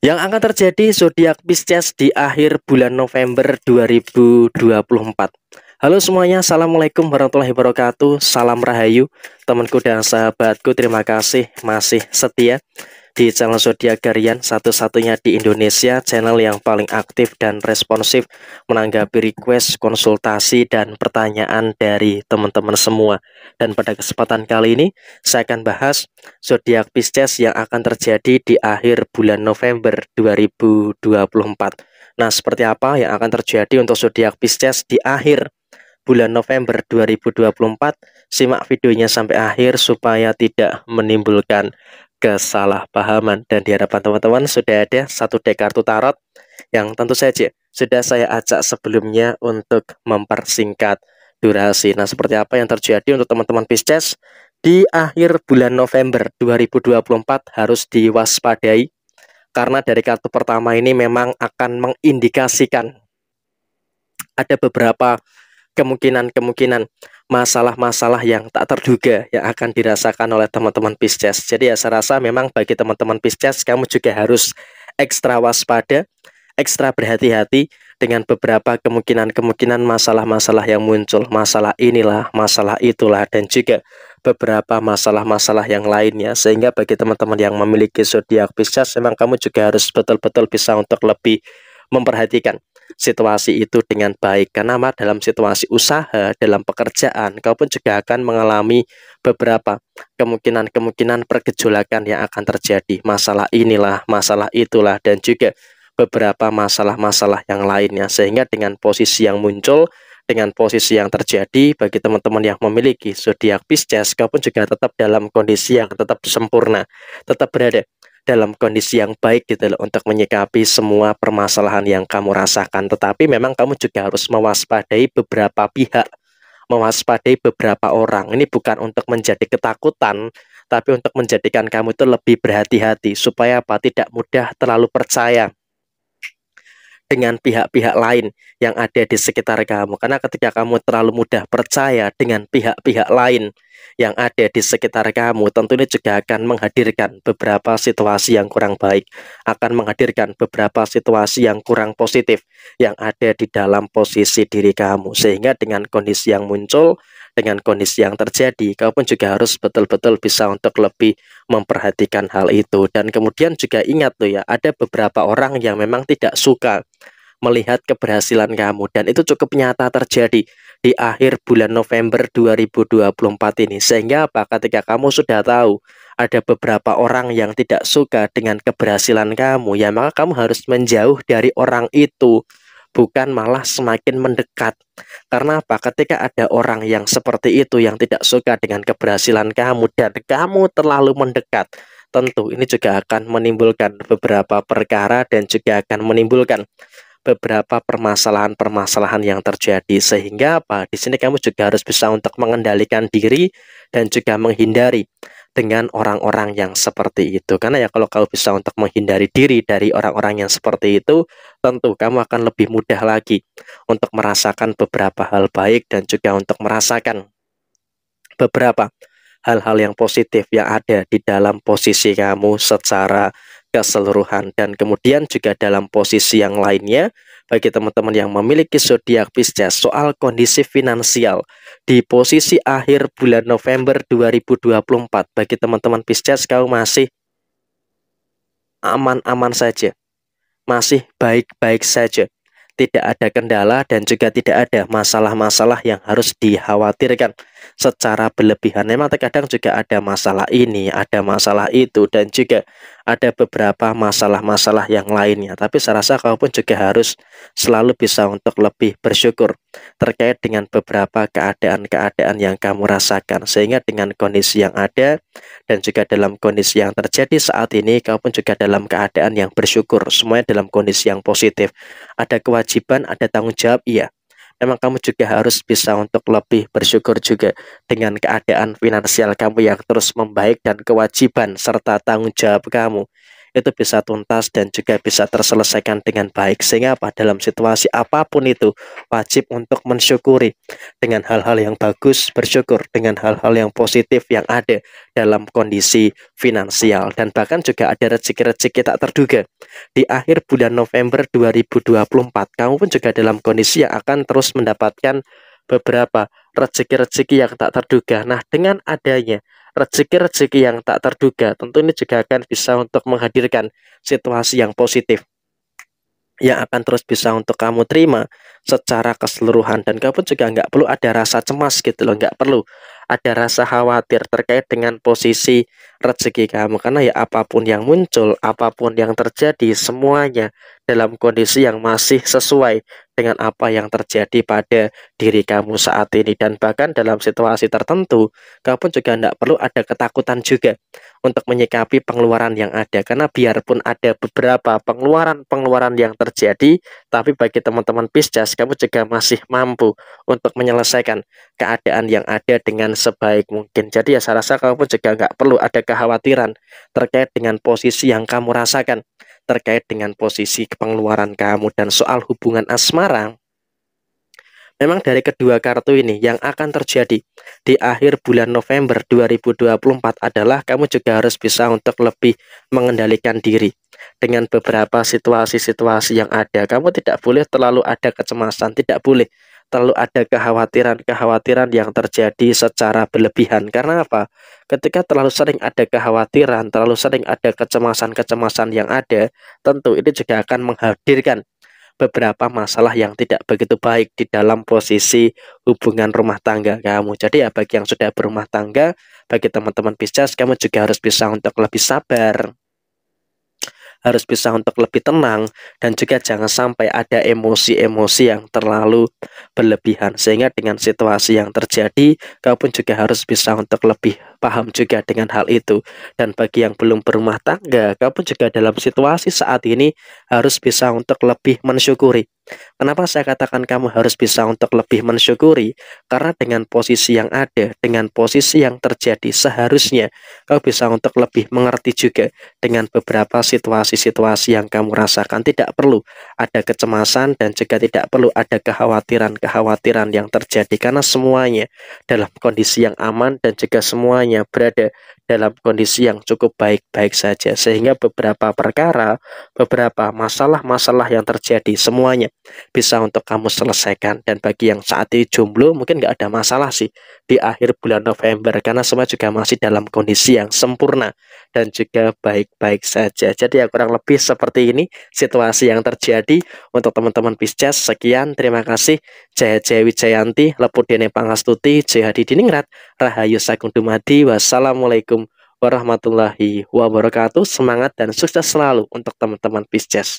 yang akan terjadi zodiak Pisces di akhir bulan November 2024. Halo semuanya, assalamualaikum warahmatullahi wabarakatuh, salam rahayu, temanku dan sahabatku. Terima kasih masih setia di channel Zodiak Garian, satu-satunya di Indonesia, channel yang paling aktif dan responsif menanggapi request, konsultasi, dan pertanyaan dari teman-teman semua. Dan pada kesempatan kali ini, saya akan bahas zodiak Pisces yang akan terjadi di akhir bulan November 2024. Nah, seperti apa yang akan terjadi untuk zodiak Pisces di akhir bulan November 2024. Simak videonya sampai akhir supaya tidak menimbulkan kesalahpahaman. Dan di hadapan teman-teman sudah ada satu deck kartu tarot yang tentu saja sudah saya ajak sebelumnya untuk mempersingkat durasi. Nah, seperti apa yang terjadi untuk teman-teman Pisces di akhir bulan November 2024 harus diwaspadai karena dari kartu pertama ini memang akan mengindikasikan ada beberapa kemungkinan-kemungkinan masalah-masalah yang tak terduga yang akan dirasakan oleh teman-teman Pisces. Jadi ya saya rasa memang bagi teman-teman Pisces kamu juga harus ekstra waspada, ekstra berhati-hati dengan beberapa kemungkinan-kemungkinan masalah-masalah yang muncul. Masalah inilah, masalah itulah dan juga beberapa masalah-masalah yang lainnya sehingga bagi teman-teman yang memiliki zodiak Pisces memang kamu juga harus betul-betul bisa untuk lebih memperhatikan situasi itu dengan baik karena dalam situasi usaha dalam pekerjaan kau pun juga akan mengalami beberapa kemungkinan-kemungkinan pergejolakan yang akan terjadi masalah inilah masalah itulah dan juga beberapa masalah-masalah yang lainnya sehingga dengan posisi yang muncul dengan posisi yang terjadi bagi teman-teman yang memiliki zodiak Pisces, kau pun juga tetap dalam kondisi yang tetap sempurna, tetap berada dalam kondisi yang baik gitu loh untuk menyikapi semua permasalahan yang kamu rasakan. Tetapi memang kamu juga harus mewaspadai beberapa pihak, mewaspadai beberapa orang. Ini bukan untuk menjadi ketakutan, tapi untuk menjadikan kamu itu lebih berhati-hati supaya apa tidak mudah terlalu percaya dengan pihak-pihak lain yang ada di sekitar kamu. Karena ketika kamu terlalu mudah percaya dengan pihak-pihak lain yang ada di sekitar kamu, tentunya juga akan menghadirkan beberapa situasi yang kurang baik, akan menghadirkan beberapa situasi yang kurang positif yang ada di dalam posisi diri kamu. Sehingga dengan kondisi yang muncul, dengan kondisi yang terjadi kau pun juga harus betul-betul bisa untuk lebih memperhatikan hal itu dan kemudian juga ingat tuh ya ada beberapa orang yang memang tidak suka melihat keberhasilan kamu dan itu cukup nyata terjadi di akhir bulan November 2024 ini sehingga apa ketika kamu sudah tahu ada beberapa orang yang tidak suka dengan keberhasilan kamu ya maka kamu harus menjauh dari orang itu bukan malah semakin mendekat. Karena apa? Ketika ada orang yang seperti itu yang tidak suka dengan keberhasilan kamu dan kamu terlalu mendekat, tentu ini juga akan menimbulkan beberapa perkara dan juga akan menimbulkan beberapa permasalahan-permasalahan yang terjadi sehingga apa di sini kamu juga harus bisa untuk mengendalikan diri dan juga menghindari dengan orang-orang yang seperti itu. Karena ya kalau kau bisa untuk menghindari diri dari orang-orang yang seperti itu, tentu kamu akan lebih mudah lagi untuk merasakan beberapa hal baik dan juga untuk merasakan beberapa hal-hal yang positif yang ada di dalam posisi kamu secara keseluruhan dan kemudian juga dalam posisi yang lainnya bagi teman-teman yang memiliki zodiak Pisces soal kondisi finansial di posisi akhir bulan November 2024 bagi teman-teman Pisces kau masih aman-aman saja masih baik-baik saja tidak ada kendala dan juga tidak ada masalah-masalah yang harus dikhawatirkan secara berlebihan. Memang terkadang juga ada masalah ini, ada masalah itu, dan juga ada beberapa masalah-masalah yang lainnya. Tapi saya rasa kau pun juga harus selalu bisa untuk lebih bersyukur terkait dengan beberapa keadaan-keadaan yang kamu rasakan. Sehingga dengan kondisi yang ada dan juga dalam kondisi yang terjadi saat ini, kau pun juga dalam keadaan yang bersyukur. Semuanya dalam kondisi yang positif. Ada kewajiban, ada tanggung jawab, iya memang kamu juga harus bisa untuk lebih bersyukur juga dengan keadaan finansial kamu yang terus membaik dan kewajiban serta tanggung jawab kamu itu bisa tuntas dan juga bisa terselesaikan dengan baik sehingga apa dalam situasi apapun itu wajib untuk mensyukuri dengan hal-hal yang bagus bersyukur dengan hal-hal yang positif yang ada dalam kondisi finansial dan bahkan juga ada rezeki-rezeki tak terduga di akhir bulan November 2024 kamu pun juga dalam kondisi yang akan terus mendapatkan beberapa rezeki-rezeki yang tak terduga. Nah, dengan adanya rezeki-rezeki yang tak terduga, tentu ini juga akan bisa untuk menghadirkan situasi yang positif yang akan terus bisa untuk kamu terima secara keseluruhan dan kamu juga nggak perlu ada rasa cemas gitu loh nggak perlu ada rasa khawatir terkait dengan posisi rezeki kamu karena ya apapun yang muncul apapun yang terjadi semuanya dalam kondisi yang masih sesuai dengan apa yang terjadi pada diri kamu saat ini dan bahkan dalam situasi tertentu kamu pun juga tidak perlu ada ketakutan juga untuk menyikapi pengeluaran yang ada karena biarpun ada beberapa pengeluaran-pengeluaran yang terjadi tapi bagi teman-teman Pisces kamu juga masih mampu untuk menyelesaikan keadaan yang ada dengan sebaik mungkin jadi ya saya rasa kamu pun juga nggak perlu ada kekhawatiran terkait dengan posisi yang kamu rasakan terkait dengan posisi pengeluaran kamu dan soal hubungan asmara, memang dari kedua kartu ini yang akan terjadi di akhir bulan November 2024 adalah kamu juga harus bisa untuk lebih mengendalikan diri dengan beberapa situasi-situasi yang ada. Kamu tidak boleh terlalu ada kecemasan, tidak boleh terlalu ada kekhawatiran-kekhawatiran yang terjadi secara berlebihan. Karena apa? Ketika terlalu sering ada kekhawatiran, terlalu sering ada kecemasan-kecemasan yang ada, tentu ini juga akan menghadirkan beberapa masalah yang tidak begitu baik di dalam posisi hubungan rumah tangga kamu. Jadi ya bagi yang sudah berumah tangga, bagi teman-teman Pisces kamu juga harus bisa untuk lebih sabar, harus bisa untuk lebih tenang dan juga jangan sampai ada emosi-emosi yang terlalu berlebihan sehingga dengan situasi yang terjadi kau pun juga harus bisa untuk lebih paham juga dengan hal itu dan bagi yang belum berumah tangga kau pun juga dalam situasi saat ini harus bisa untuk lebih mensyukuri Kenapa saya katakan kamu harus bisa untuk lebih mensyukuri? Karena dengan posisi yang ada, dengan posisi yang terjadi, seharusnya kau bisa untuk lebih mengerti juga dengan beberapa situasi-situasi yang kamu rasakan. Tidak perlu ada kecemasan dan juga tidak perlu ada kekhawatiran-kekhawatiran yang terjadi karena semuanya dalam kondisi yang aman dan juga semuanya berada dalam kondisi yang cukup baik-baik saja sehingga beberapa perkara, beberapa masalah-masalah yang terjadi semuanya bisa untuk kamu selesaikan dan bagi yang saat ini jomblo mungkin nggak ada masalah sih di akhir bulan November karena semua juga masih dalam kondisi yang sempurna dan juga baik-baik saja. Jadi ya kurang lebih seperti ini situasi yang terjadi untuk teman-teman Pisces. Sekian, terima kasih. Jaya Jaya Wijayanti, Dene Pangastuti, Jihadi Diningrat, Rahayu Sagung Dumadi. Wassalamualaikum warahmatullahi wabarakatuh. Semangat dan sukses selalu untuk teman-teman Pisces.